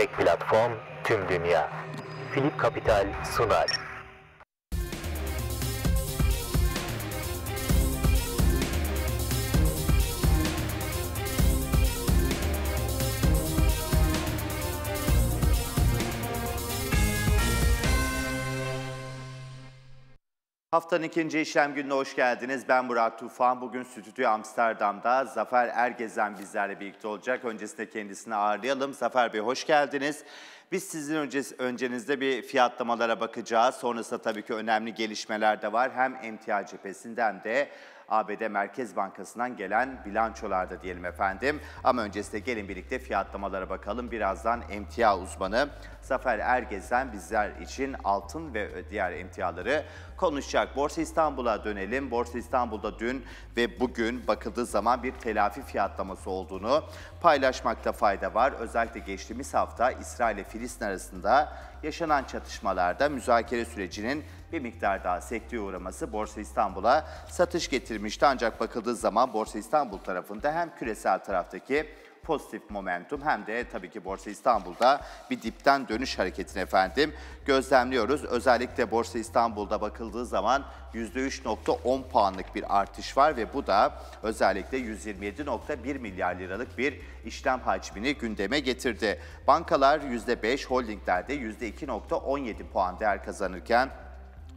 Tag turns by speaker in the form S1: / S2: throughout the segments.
S1: Tek platform tüm dünya. Philip Kapital sunar. Haftanın ikinci işlem gününe hoş geldiniz. Ben Murat Tufan. Bugün Stüdyo Amsterdam'da Zafer Ergezen bizlerle birlikte olacak. Öncesinde kendisini ağırlayalım. Zafer Bey hoş geldiniz. Biz sizin öncenizde bir fiyatlamalara bakacağız. Sonrasında tabii ki önemli gelişmeler de var. Hem emtia cephesinden de ABD Merkez Bankası'ndan gelen bilançolarda diyelim efendim. Ama öncesinde gelin birlikte fiyatlamalara bakalım. Birazdan emtia uzmanı Zafer Ergezen bizler için altın ve diğer emtiaları konuşacak. Borsa İstanbul'a dönelim. Borsa İstanbul'da dün ve bugün bakıldığı zaman bir telafi fiyatlaması olduğunu paylaşmakta fayda var. Özellikle geçtiğimiz hafta İsrail ile Filistin arasında yaşanan çatışmalarda müzakere sürecinin bir miktar daha sekteye uğraması Borsa İstanbul'a satış getirmişti. Ancak bakıldığı zaman Borsa İstanbul tarafında hem küresel taraftaki pozitif momentum hem de tabii ki Borsa İstanbul'da bir dipten dönüş hareketini efendim gözlemliyoruz. Özellikle Borsa İstanbul'da bakıldığı zaman %3.10 puanlık bir artış var ve bu da özellikle 127.1 milyar liralık bir işlem hacmini gündeme getirdi. Bankalar %5, holdinglerde %2.17 puan değer kazanırken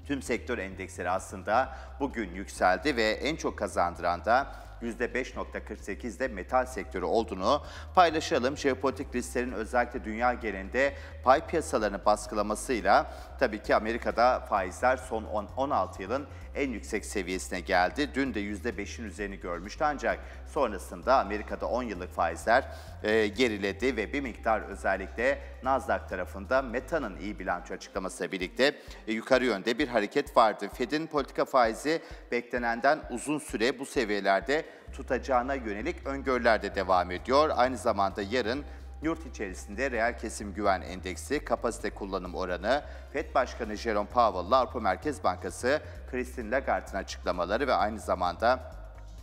S1: tüm sektör endeksleri aslında bugün yükseldi ve en çok kazandıran da %5.48'de metal sektörü olduğunu paylaşalım. Jeopolitik risklerin özellikle dünya genelinde pay piyasalarını baskılamasıyla tabii ki Amerika'da faizler son 16 yılın en yüksek seviyesine geldi. Dün de %5'in üzerini görmüştü ancak sonrasında Amerika'da 10 yıllık faizler e, geriledi ve bir miktar özellikle Nasdaq tarafında Meta'nın iyi bilanço açıklamasıyla birlikte e, yukarı yönde bir hareket vardı. Fed'in politika faizi beklenenden uzun süre bu seviyelerde tutacağına yönelik öngörüler de devam ediyor. Aynı zamanda yarın Yurt içerisinde reel kesim güven endeksi, kapasite kullanım oranı, FED Başkanı Jerome Powell'la Avrupa Merkez Bankası Christine Lagarde'ın açıklamaları ve aynı zamanda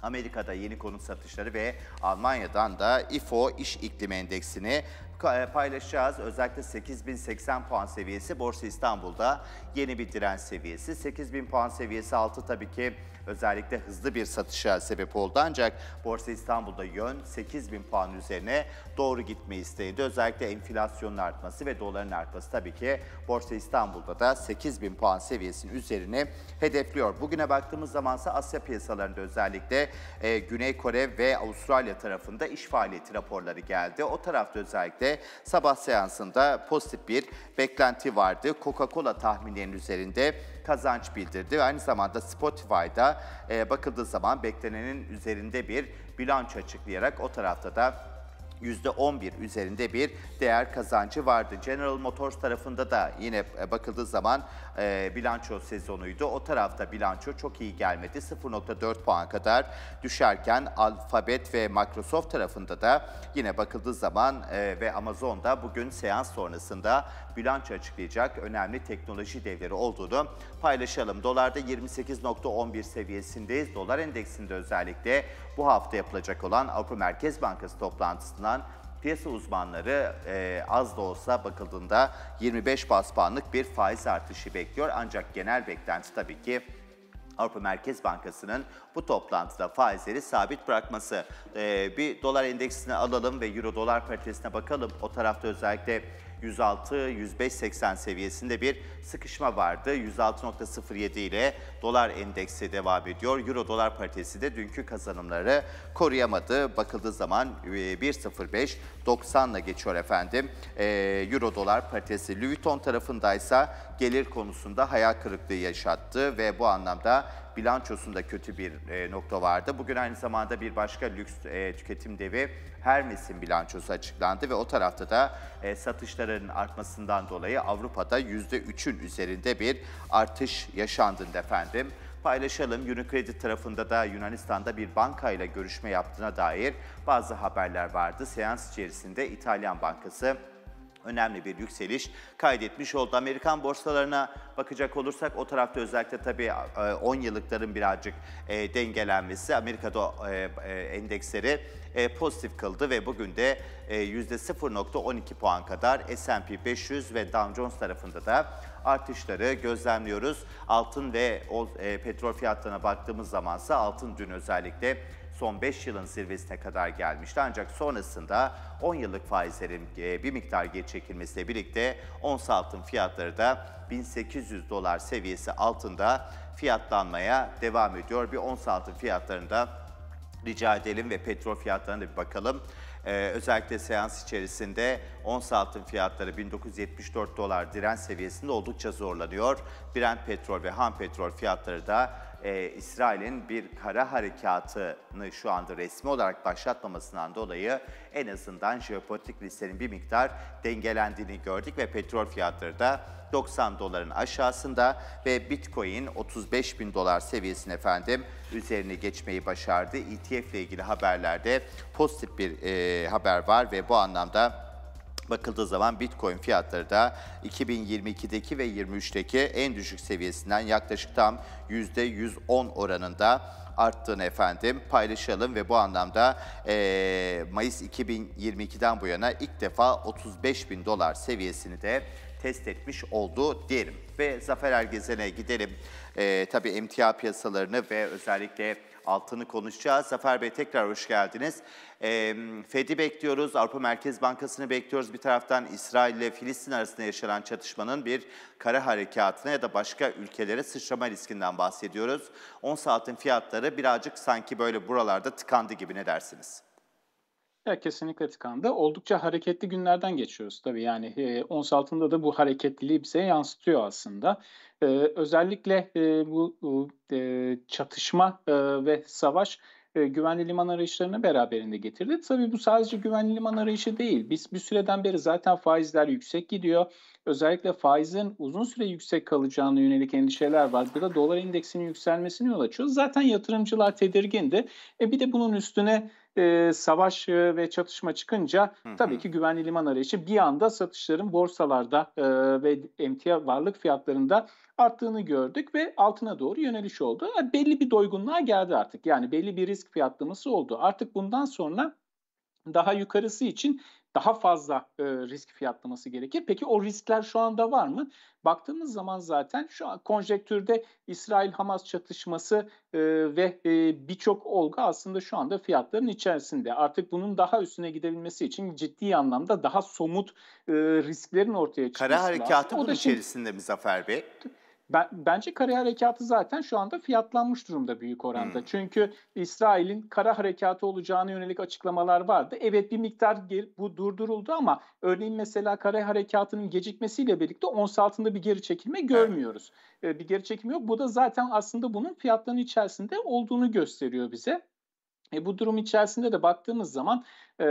S1: Amerika'da yeni konut satışları ve Almanya'dan da IFO iş iklimi endeksini e, paylaşacağız. Özellikle 8080 puan seviyesi Borsa İstanbul'da yeni bir direnç seviyesi. 8000 puan seviyesi altı tabii ki özellikle hızlı bir satışa sebep oldu. Ancak Borsa İstanbul'da yön 8000 puan üzerine doğru gitme isteğiydi. Özellikle enflasyonun artması ve doların artması tabii ki Borsa İstanbul'da da 8000 puan seviyesinin üzerine hedefliyor. Bugüne baktığımız zamansa Asya piyasalarında özellikle e, Güney Kore ve Avustralya tarafında iş faaliyeti raporları geldi. O tarafta özellikle göre sabah seansında pozitif bir beklenti vardı. Coca-Cola tahminlerinin üzerinde kazanç bildirdi. Aynı zamanda Spotify'da e, bakıldığı zaman beklenenin üzerinde bir bilanço açıklayarak o tarafta da %11 üzerinde bir değer kazancı vardı. General Motors tarafında da yine e, bakıldığı zaman e, bilanço sezonuydu. O tarafta bilanço çok iyi gelmedi. 0.4 puan kadar düşerken Alphabet ve Microsoft tarafında da yine bakıldığı zaman e, ve Amazon'da bugün seans sonrasında bilanço açıklayacak önemli teknoloji devleri olduğunu paylaşalım. Dolarda 28.11 seviyesindeyiz. Dolar endeksinde özellikle bu hafta yapılacak olan Avrupa Merkez Bankası toplantısından piyasa uzmanları e, az da olsa bakıldığında 25 bas puanlık bir faiz artışı bekliyor. Ancak genel beklenti tabii ki Avrupa Merkez Bankası'nın bu toplantıda faizleri sabit bırakması. Ee, bir dolar endeksini alalım ve euro dolar paritesine bakalım. O tarafta özellikle 106-105.80 seviyesinde bir sıkışma vardı. 106.07 ile dolar endeksi devam ediyor. Euro dolar paritesi de dünkü kazanımları koruyamadı. Bakıldığı zaman 1.05.90 ile geçiyor efendim. E, Euro dolar paritesi Louis Vuitton tarafındaysa gelir konusunda hayal kırıklığı yaşattı ve bu anlamda bilançosunda kötü bir e, nokta vardı. Bugün aynı zamanda bir başka lüks e, tüketim devi Hermes'in bilançosu açıklandı ve o tarafta da e, satışların artmasından dolayı Avrupa'da %3'ün üzerinde bir artış yaşandığında efendim paylaşalım. Unicredit tarafında da Yunanistan'da bir bankayla görüşme yaptığına dair bazı haberler vardı. Seans içerisinde İtalyan Bankası önemli bir yükseliş kaydetmiş oldu. Amerikan borsalarına bakacak olursak o tarafta özellikle tabii 10 e, yıllıkların birazcık e, dengelenmesi Amerika'da e, endeksleri pozitif kıldı ve bugün de %0.12 puan kadar S&P 500 ve Dow Jones tarafında da artışları gözlemliyoruz. Altın ve petrol fiyatlarına baktığımız zamansa altın dün özellikle son 5 yılın zirvesine kadar gelmişti. Ancak sonrasında 10 yıllık faizlerin e, bir miktar geri çekilmesiyle birlikte ons altın fiyatları da 1800 dolar seviyesi altında fiyatlanmaya devam ediyor. Bir ons altın fiyatlarında rica edelim ve petrol fiyatlarına da bir bakalım. Ee, özellikle seans içerisinde ons altın fiyatları 1974 dolar diren seviyesinde oldukça zorlanıyor. Brent petrol ve ham petrol fiyatları da e, İsrail'in bir kara harekatını şu anda resmi olarak başlatmamasından dolayı en azından jeopolitik risklerin bir miktar dengelendiğini gördük ve petrol fiyatları da 90 doların aşağısında ve Bitcoin 35 bin dolar seviyesine efendim üzerine geçmeyi başardı. ETF ile ilgili haberlerde pozitif bir e, haber var ve bu anlamda Bakıldığı zaman Bitcoin fiyatları da 2022'deki ve 23'teki en düşük seviyesinden yaklaşık tam %110 oranında arttığını efendim paylaşalım ve bu anlamda e, Mayıs 2022'den bu yana ilk defa 35 bin dolar seviyesini de test etmiş oldu diyelim. Ve Zafer Ergezen'e gidelim. E, tabii emtia piyasalarını ve özellikle altını konuşacağız. Zafer Bey tekrar hoş geldiniz. E, Fed'i bekliyoruz, Avrupa Merkez Bankası'nı bekliyoruz. Bir taraftan İsrail ile Filistin arasında yaşanan çatışmanın bir kara harekatına ya da başka ülkelere sıçrama riskinden bahsediyoruz. 10 saatin fiyatları birazcık sanki böyle buralarda tıkandı gibi ne dersiniz?
S2: Ya kesinlikle tıkandı. Oldukça hareketli günlerden geçiyoruz tabii. Yani e, ons altında da bu hareketliliği bize yansıtıyor aslında. E, özellikle e, bu e, çatışma e, ve savaş e, güvenli liman arayışlarını beraberinde getirdi. Tabii bu sadece güvenli liman arayışı değil. Biz bir süreden beri zaten faizler yüksek gidiyor. Özellikle faizin uzun süre yüksek kalacağına yönelik endişeler var. Bu da dolar indeksinin yükselmesini yol açıyor. Zaten yatırımcılar tedirgindi. E bir de bunun üstüne e, savaş e, ve çatışma çıkınca tabii ki güvenli liman arayışı bir anda satışların borsalarda e, ve emtia varlık fiyatlarında arttığını gördük ve altına doğru yöneliş oldu. Yani belli bir doygunluğa geldi artık. Yani belli bir risk fiyatlaması oldu. Artık bundan sonra daha yukarısı için daha fazla e, risk fiyatlaması gerekir. Peki o riskler şu anda var mı? Baktığımız zaman zaten şu an konjektürde İsrail-Hamas çatışması e, ve e, birçok olgu aslında şu anda fiyatların içerisinde. Artık bunun daha üstüne gidebilmesi için ciddi anlamda daha somut
S1: e, risklerin ortaya çıkması Kara harekatı lazım. bunun o da içerisinde şimdi, mi Zafer Bey?
S2: Ben, bence kara harekatı zaten şu anda fiyatlanmış durumda büyük oranda. Hmm. Çünkü İsrail'in kara harekatı olacağına yönelik açıklamalar vardı. Evet bir miktar bu durduruldu ama örneğin mesela kara harekatının gecikmesiyle birlikte ons altında bir geri çekilme görmüyoruz. Evet. Bir geri çekilme yok. Bu da zaten aslında bunun fiyatların içerisinde olduğunu gösteriyor bize. E bu durum içerisinde de baktığımız zaman e,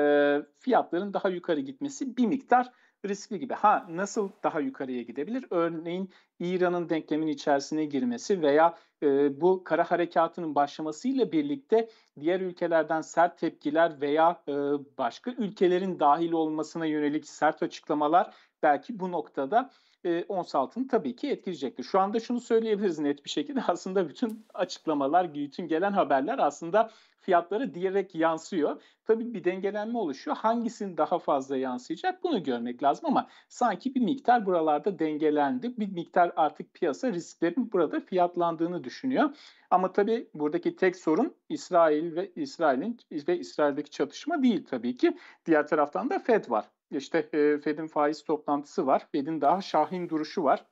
S2: fiyatların daha yukarı gitmesi bir miktar riskli gibi. Ha nasıl daha yukarıya gidebilir? Örneğin İran'ın denklemin içerisine girmesi veya e, bu kara harekatının başlamasıyla birlikte diğer ülkelerden sert tepkiler veya e, başka ülkelerin dahil olmasına yönelik sert açıklamalar belki bu noktada e, ons altını tabii ki etkileyecektir. Şu anda şunu söyleyebiliriz net bir şekilde aslında bütün açıklamalar, bütün gelen haberler aslında fiyatları diyerek yansıyor. Tabii bir dengelenme oluşuyor. Hangisinin daha fazla yansıyacak bunu görmek lazım ama sanki bir miktar buralarda dengelendi. Bir miktar artık piyasa risklerin burada fiyatlandığını düşünüyor. Ama tabii buradaki tek sorun İsrail ve İsrail'in ve İsrail'deki çatışma değil tabii ki. Diğer taraftan da Fed var işte e, Fed'in faiz toplantısı var. Fed'in daha şahin duruşu var.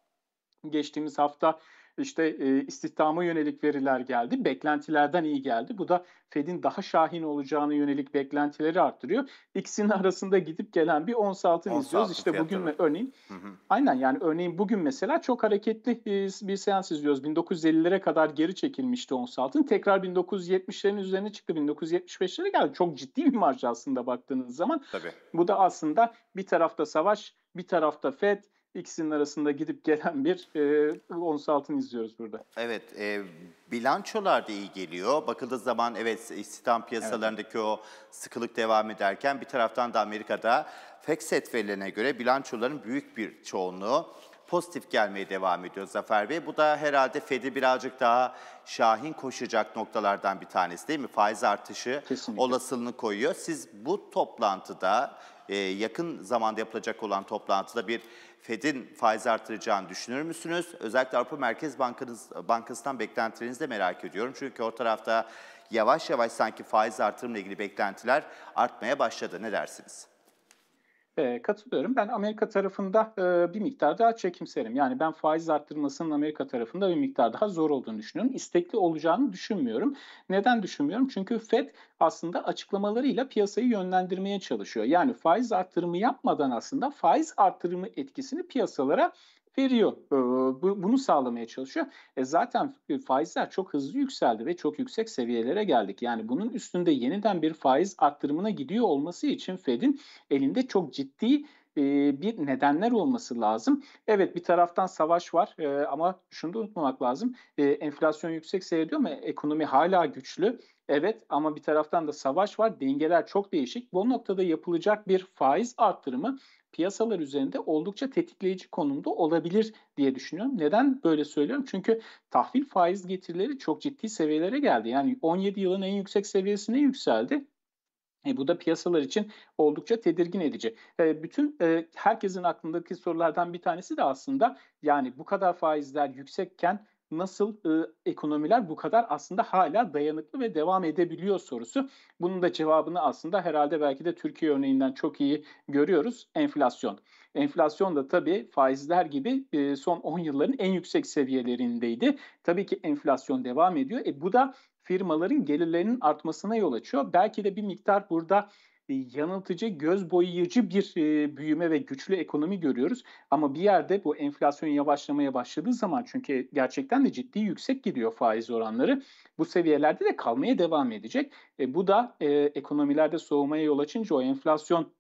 S2: Geçtiğimiz hafta işte e, istihdama yönelik veriler geldi. Beklentilerden iyi geldi. Bu da Fed'in daha şahin olacağına yönelik beklentileri arttırıyor. İkisinin arasında gidip gelen bir ons altın ons izliyoruz. Altın işte bugün ve örneğin hı hı. aynen yani örneğin bugün mesela çok hareketli e, bir seans izliyoruz. 1950'lere kadar geri çekilmişti ons altın. Tekrar 1970'lerin üzerine çıktı. 1975'lere geldi. Çok ciddi bir marj aslında baktığınız zaman. Tabii. Bu da aslında bir tarafta savaş, bir tarafta FED, ikisinin arasında gidip gelen bir e, ons altını izliyoruz
S1: burada. Evet, e, bilançolar da iyi geliyor. Bakıldığı zaman evet istihdam piyasalarındaki evet. o sıkılık devam ederken bir taraftan da Amerika'da FECSET verilerine göre bilançoların büyük bir çoğunluğu pozitif gelmeye devam ediyor Zafer Bey. Bu da herhalde Fed'i birazcık daha şahin koşacak noktalardan bir tanesi değil mi? Faiz artışı Kesinlikle. olasılığını koyuyor. Siz bu toplantıda, e, yakın zamanda yapılacak olan toplantıda bir Fed'in faiz artıracağını düşünür müsünüz? Özellikle Avrupa Merkez Bankanız, Bankası'ndan beklentilerinizi de merak ediyorum. Çünkü o tarafta yavaş yavaş sanki faiz artırımla ilgili beklentiler artmaya başladı. Ne dersiniz? E, katılıyorum. Ben
S2: Amerika tarafında e, bir miktar daha çekimserim. Yani ben faiz arttırmasının Amerika tarafında bir miktar daha zor olduğunu düşünüyorum. İstekli olacağını düşünmüyorum. Neden düşünmüyorum? Çünkü Fed aslında açıklamalarıyla piyasayı yönlendirmeye çalışıyor. Yani faiz arttırımı yapmadan aslında faiz arttırımı etkisini piyasalara veriyor. Ee, bunu sağlamaya çalışıyor. E zaten e, faizler çok hızlı yükseldi ve çok yüksek seviyelere geldik. Yani bunun üstünde yeniden bir faiz arttırımına gidiyor olması için Fed'in elinde çok ciddi e, bir nedenler olması lazım. Evet bir taraftan savaş var e, ama şunu da unutmamak lazım. Enflasyon yüksek seyrediyor ama ekonomi hala güçlü. Evet ama bir taraftan da savaş var. Dengeler çok değişik. Bu noktada yapılacak bir faiz arttırımı piyasalar üzerinde oldukça tetikleyici konumda olabilir diye düşünüyorum. Neden böyle söylüyorum? Çünkü tahvil faiz getirileri çok ciddi seviyelere geldi. Yani 17 yılın en yüksek seviyesine yükseldi. E, bu da piyasalar için oldukça tedirgin edici. E, bütün e, herkesin aklındaki sorulardan bir tanesi de aslında yani bu kadar faizler yüksekken nasıl e, ekonomiler bu kadar aslında hala dayanıklı ve devam edebiliyor sorusu. Bunun da cevabını aslında herhalde belki de Türkiye örneğinden çok iyi görüyoruz. Enflasyon. Enflasyon da tabii faizler gibi e, son 10 yılların en yüksek seviyelerindeydi. Tabii ki enflasyon devam ediyor. E, bu da firmaların gelirlerinin artmasına yol açıyor. Belki de bir miktar burada e, yanıltıcı, göz boyayıcı bir e, büyüme ve güçlü ekonomi görüyoruz. Ama bir yerde bu enflasyon yavaşlamaya başladığı zaman çünkü gerçekten de ciddi yüksek gidiyor faiz oranları. Bu seviyelerde de kalmaya devam edecek. E, bu da e, ekonomilerde soğumaya yol açınca o enflasyon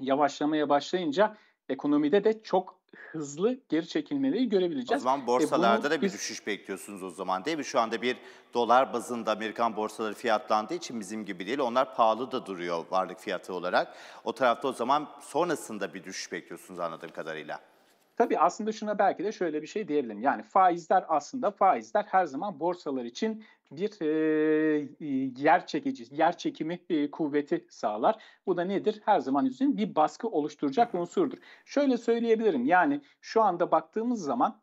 S2: yavaşlamaya başlayınca ekonomide de çok
S1: hızlı geri çekilmeleri görebileceğiz. O zaman e, borsalarda e da bir biz... düşüş bekliyorsunuz o zaman değil mi? Şu anda bir dolar bazında Amerikan borsaları fiyatlandığı için bizim gibi değil. Onlar pahalı da duruyor varlık fiyatı olarak. O tarafta o zaman sonrasında bir düşüş bekliyorsunuz anladığım kadarıyla.
S2: Tabii aslında şuna belki de şöyle bir şey diyebilirim. Yani faizler aslında faizler her zaman borsalar için bir e, yer çekici, yer çekimi e, kuvveti sağlar. Bu da nedir? Her zaman üzerinde bir baskı oluşturacak unsurdur. Şöyle söyleyebilirim. Yani şu anda baktığımız zaman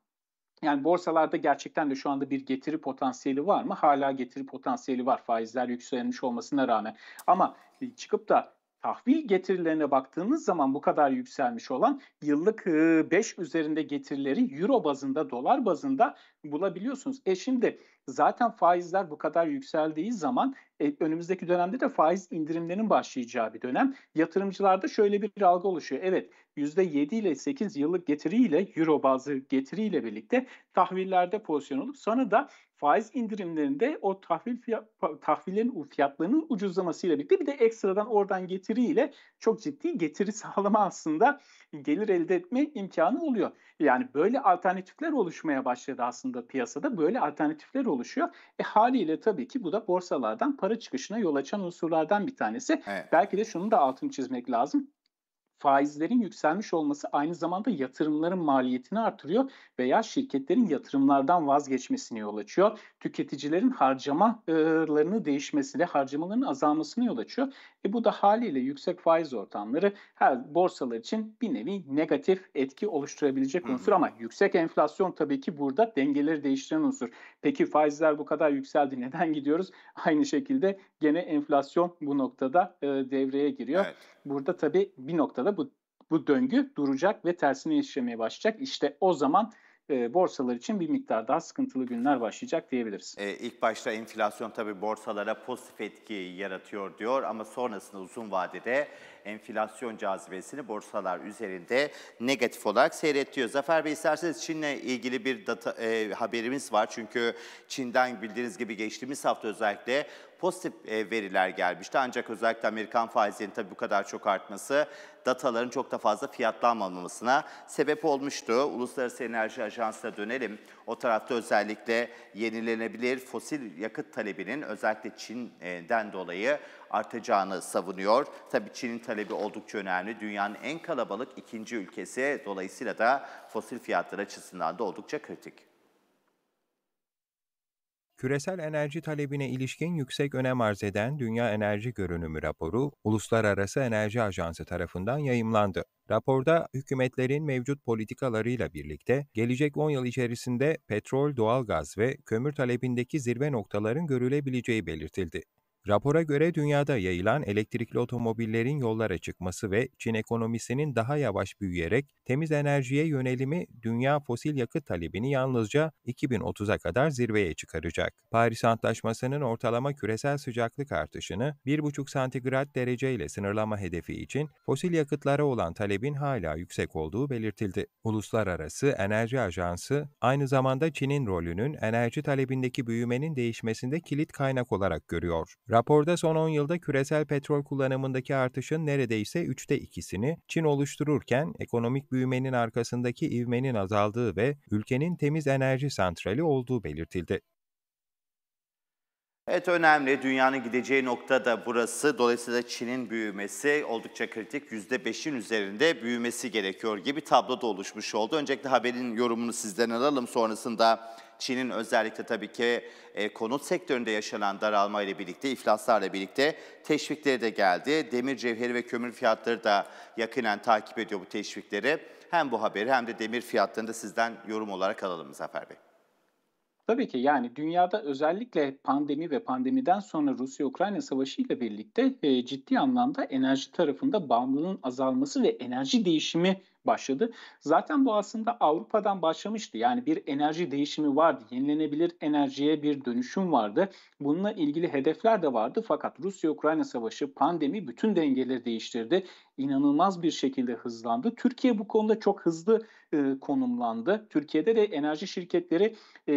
S2: yani borsalarda gerçekten de şu anda bir getiri potansiyeli var mı? Hala getiri potansiyeli var faizler yükselmiş olmasına rağmen. Ama çıkıp da tahvil getirilerine baktığınız zaman bu kadar yükselmiş olan yıllık 5 ıı, üzerinde getirileri euro bazında, dolar bazında bulabiliyorsunuz. E şimdi Zaten faizler bu kadar yükseldiği zaman e, önümüzdeki dönemde de faiz indirimlerinin başlayacağı bir dönem. Yatırımcılarda şöyle bir algı oluşuyor. Evet %7 ile 8 yıllık getiriyle euro bazlı getiriyle birlikte tahvillerde pozisyon olup sonra da faiz indirimlerinde o tahvil fiyat, tahvillerin fiyatlarının ucuzlamasıyla birlikte bir de ekstradan oradan getiriyle çok ciddi getiri sağlama aslında gelir elde etme imkanı oluyor. Yani böyle alternatifler oluşmaya başladı aslında piyasada. Böyle alternatifler oluşuyor. E haliyle tabii ki bu da borsalardan para çıkışına yol açan unsurlardan bir tanesi. Evet. Belki de şunu da altını çizmek lazım faizlerin yükselmiş olması aynı zamanda yatırımların maliyetini artırıyor veya şirketlerin yatırımlardan vazgeçmesine yol açıyor. Tüketicilerin harcamalarını değişmesine, harcamalarının azalmasına yol açıyor. E bu da haliyle yüksek faiz ortamları her borsalar için bir nevi negatif etki oluşturabilecek unsur ama yüksek enflasyon tabii ki burada dengeleri değiştiren unsur. Peki faizler bu kadar yükseldi neden gidiyoruz? Aynı şekilde gene enflasyon bu noktada devreye giriyor. Evet. Burada tabii bir noktada noktada bu bu döngü duracak ve tersine işlemeye başlayacak. İşte o zaman e, borsalar için bir miktar daha sıkıntılı
S1: günler başlayacak diyebiliriz. E, ilk başta enflasyon tabii borsalara pozitif etki yaratıyor diyor ama sonrasında uzun vadede enflasyon cazibesini borsalar üzerinde negatif olarak seyretiyor. Zafer Bey isterseniz Çin'le ilgili bir data, e, haberimiz var. Çünkü Çin'den bildiğiniz gibi geçtiğimiz hafta özellikle pozitif e, veriler gelmişti. Ancak özellikle Amerikan faizlerinin tabii bu kadar çok artması dataların çok da fazla fiyatlanmamasına sebep olmuştu. Uluslararası Enerji Ajansı'na dönelim. O tarafta özellikle yenilenebilir fosil yakıt talebinin özellikle Çin'den dolayı artacağını savunuyor. Tabii Çin'in talebi oldukça önemli. Dünyanın en kalabalık ikinci ülkesi dolayısıyla da fosil fiyatları açısından da oldukça kritik.
S3: Küresel enerji talebine ilişkin yüksek önem arz eden Dünya Enerji Görünümü raporu Uluslararası Enerji Ajansı tarafından yayımlandı. Raporda hükümetlerin mevcut politikalarıyla birlikte gelecek 10 yıl içerisinde petrol, doğalgaz ve kömür talebindeki zirve noktaların görülebileceği belirtildi. Rapora göre dünyada yayılan elektrikli otomobillerin yollara çıkması ve Çin ekonomisinin daha yavaş büyüyerek temiz enerjiye yönelimi dünya fosil yakıt talebini yalnızca 2030'a kadar zirveye çıkaracak. Paris Antlaşması'nın ortalama küresel sıcaklık artışını 1,5 santigrat derece ile sınırlama hedefi için fosil yakıtlara olan talebin hala yüksek olduğu belirtildi. Uluslararası Enerji Ajansı aynı zamanda Çin'in rolünün enerji talebindeki büyümenin değişmesinde kilit kaynak olarak görüyor. Raporda son 10 yılda küresel petrol kullanımındaki artışın neredeyse üçte ikisini Çin oluştururken ekonomik büyümenin arkasındaki ivmenin azaldığı ve ülkenin temiz enerji santrali olduğu belirtildi.
S1: Evet önemli. Dünyanın gideceği nokta da burası. Dolayısıyla Çin'in büyümesi oldukça kritik. %5'in üzerinde büyümesi gerekiyor gibi tablo da oluşmuş oldu. Öncelikle haberin yorumunu sizden alalım. Sonrasında Çin'in özellikle tabii ki e, konut sektöründe yaşanan daralma ile birlikte, iflaslarla birlikte teşvikleri de geldi. Demir cevheri ve kömür fiyatları da yakinen takip ediyor bu teşvikleri. Hem bu haberi hem de demir fiyatlarını da sizden yorum olarak alalım Zafer Bey.
S2: Tabii ki yani dünyada özellikle pandemi ve pandemiden sonra Rusya-Ukrayna savaşı ile birlikte e, ciddi anlamda enerji tarafında bağımlılığın azalması ve enerji değişimi başladı. Zaten bu aslında Avrupa'dan başlamıştı. Yani bir enerji değişimi vardı. Yenilenebilir enerjiye bir dönüşüm vardı. Bununla ilgili hedefler de vardı. Fakat Rusya-Ukrayna savaşı, pandemi bütün dengeleri değiştirdi. İnanılmaz bir şekilde hızlandı. Türkiye bu konuda çok hızlı e, konumlandı. Türkiye'de de enerji şirketleri e,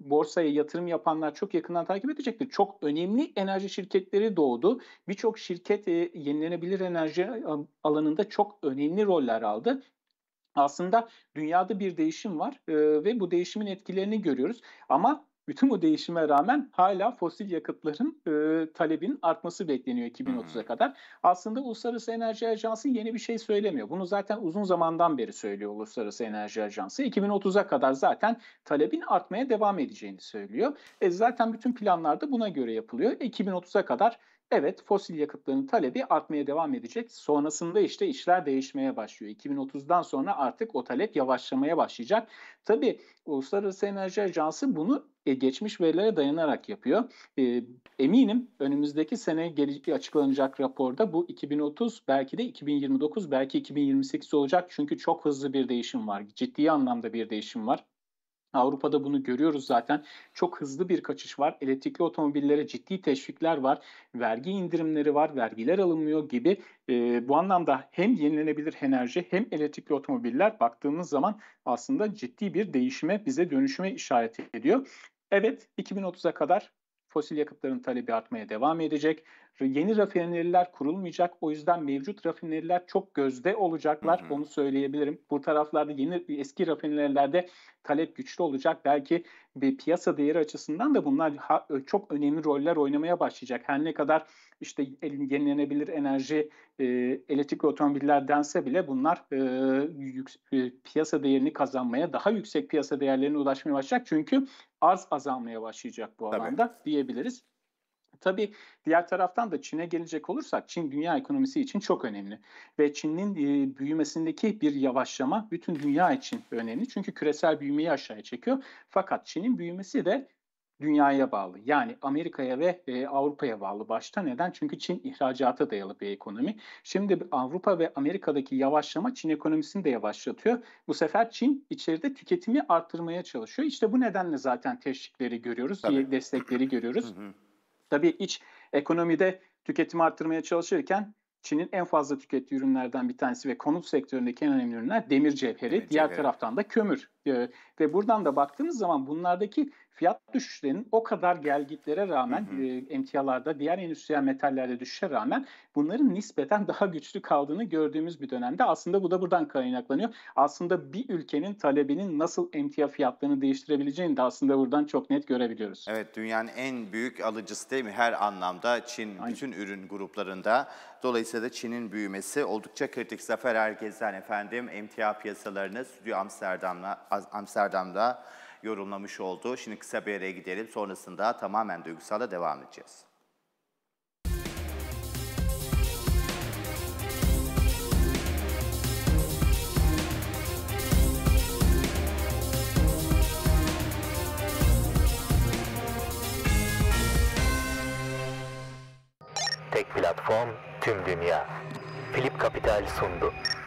S2: borsaya yatırım yapanlar çok yakından takip edecektir. Çok önemli enerji şirketleri doğdu. Birçok şirket e, yenilenebilir enerji e, alanında çok önemli roller aldı aslında dünyada bir değişim var e, ve bu değişimin etkilerini görüyoruz. Ama bütün bu değişime rağmen hala fosil yakıtların e, talebin artması bekleniyor 2030'a kadar. Aslında Uluslararası Enerji Ajansı yeni bir şey söylemiyor. Bunu zaten uzun zamandan beri söylüyor Uluslararası Enerji Ajansı. 2030'a kadar zaten talebin artmaya devam edeceğini söylüyor. E, zaten bütün planlar da buna göre yapılıyor. 2030'a e, kadar Evet fosil yakıtların talebi artmaya devam edecek. Sonrasında işte işler değişmeye başlıyor. 2030'dan sonra artık o talep yavaşlamaya başlayacak. Tabii Uluslararası Enerji Ajansı bunu e, geçmiş verilere dayanarak yapıyor. E, eminim önümüzdeki sene açıklanacak raporda bu 2030 belki de 2029 belki 2028 olacak. Çünkü çok hızlı bir değişim var. Ciddi anlamda bir değişim var. Avrupa'da bunu görüyoruz zaten. Çok hızlı bir kaçış var. Elektrikli otomobillere ciddi teşvikler var. Vergi indirimleri var. Vergiler alınmıyor gibi. E, bu anlamda hem yenilenebilir enerji hem elektrikli otomobiller baktığımız zaman aslında ciddi bir değişime bize dönüşüme işaret ediyor. Evet 2030'a kadar fosil yakıtların talebi artmaya devam edecek. Yeni rafineriler kurulmayacak. O yüzden mevcut rafineriler çok gözde olacaklar. Hı hı. Onu söyleyebilirim. Bu taraflarda yeni eski rafinerilerde talep güçlü olacak. Belki bir piyasa değeri açısından da bunlar ha, çok önemli roller oynamaya başlayacak. Her ne kadar işte yenilenebilir enerji e, elektrikli otomobillerdense bile bunlar e, yük, e, piyasa değerini kazanmaya, daha yüksek piyasa değerlerine ulaşmaya başlayacak. Çünkü arz azalmaya başlayacak bu alanda Tabii. diyebiliriz. Tabii diğer taraftan da Çin'e gelecek olursak Çin dünya ekonomisi için çok önemli ve Çin'in e, büyümesindeki bir yavaşlama bütün dünya için önemli. Çünkü küresel büyümeyi aşağıya çekiyor. Fakat Çin'in büyümesi de dünyaya bağlı. Yani Amerika'ya ve e, Avrupa'ya bağlı başta. Neden? Çünkü Çin ihracata dayalı bir ekonomi. Şimdi Avrupa ve Amerika'daki yavaşlama Çin ekonomisini de yavaşlatıyor. Bu sefer Çin içeride tüketimi arttırmaya çalışıyor. İşte bu nedenle zaten teşvikleri görüyoruz, Tabii. destekleri görüyoruz. Hı hı. Tabii iç ekonomide tüketimi arttırmaya çalışırken Çin'in en fazla tükettiği ürünlerden bir tanesi ve konut sektöründeki en önemli ürünler demir cevheri. Demir Diğer cevheri. taraftan da kömür. Ee, ve buradan da baktığımız zaman bunlardaki fiyat düşüşlerinin o kadar gelgitlere rağmen hı hı. E, emtialarda diğer endüstriyel metallerde düşüşe rağmen bunların nispeten daha güçlü kaldığını gördüğümüz bir dönemde aslında bu da buradan kaynaklanıyor. Aslında bir ülkenin talebinin nasıl emtia fiyatlarını değiştirebileceğini de aslında buradan çok
S1: net görebiliyoruz. Evet dünyanın en büyük alıcısı değil mi her anlamda Çin Aynen. bütün ürün gruplarında. Dolayısıyla da Çin'in büyümesi oldukça kritik. Zafer Ergez'den efendim emtia piyasalarını Stüdyo Amsterdam'la Amsterdam'da yorumlamış oldu. Şimdi kısa bir araya gidelim. Sonrasında tamamen duygusala devam edeceğiz. Tek platform tüm dünya. Philip Capital sundu.